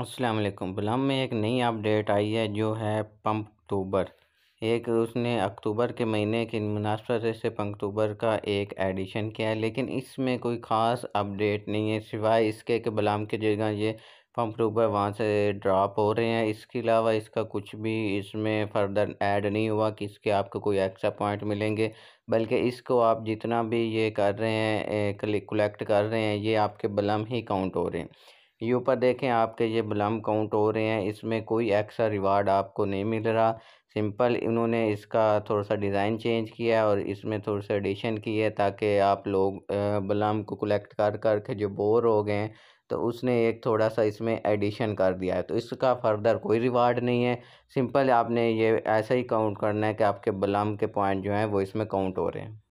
असलम बलम में एक नई अपडेट आई है जो है पम्प अक्टूबर एक उसने अक्टूबर के महीने के मुनासबत से अक्टूबर का एक एडिशन किया है लेकिन इसमें कोई ख़ास अपडेट नहीं है सिवाय इसके कि बलम की जगह ये अक्टूबर वहाँ से ड्रॉप हो रहे हैं इसके अलावा इसका कुछ भी इसमें फर्दर ऐड नहीं हुआ कि इसके आपको कोई एक्स्ट्रा पॉइंट मिलेंगे बल्कि इसको आप जितना भी ये कर रहे हैं कलेक्ट कर रहे हैं ये आपके बलम ही काउंट हो रहे हैं ये ऊपर देखें आपके ये ब्लम काउंट हो रहे हैं इसमें कोई एक्स्ट्रा रिवार्ड आपको नहीं मिल रहा सिंपल इन्होंने इसका थोड़ा सा डिज़ाइन चेंज किया है और इसमें थोड़ा सा एडिशन की है ताकि आप लोग ब्लम को कलेक्ट कर कर के जो बोर हो गए हैं तो उसने एक थोड़ा सा इसमें एडिशन कर दिया है तो इसका फर्दर कोई रिवार्ड नहीं है सिंपल आपने ये ऐसा ही काउंट करना है कि आपके बलम के पॉइंट जो हैं वो इसमें काउंट हो रहे हैं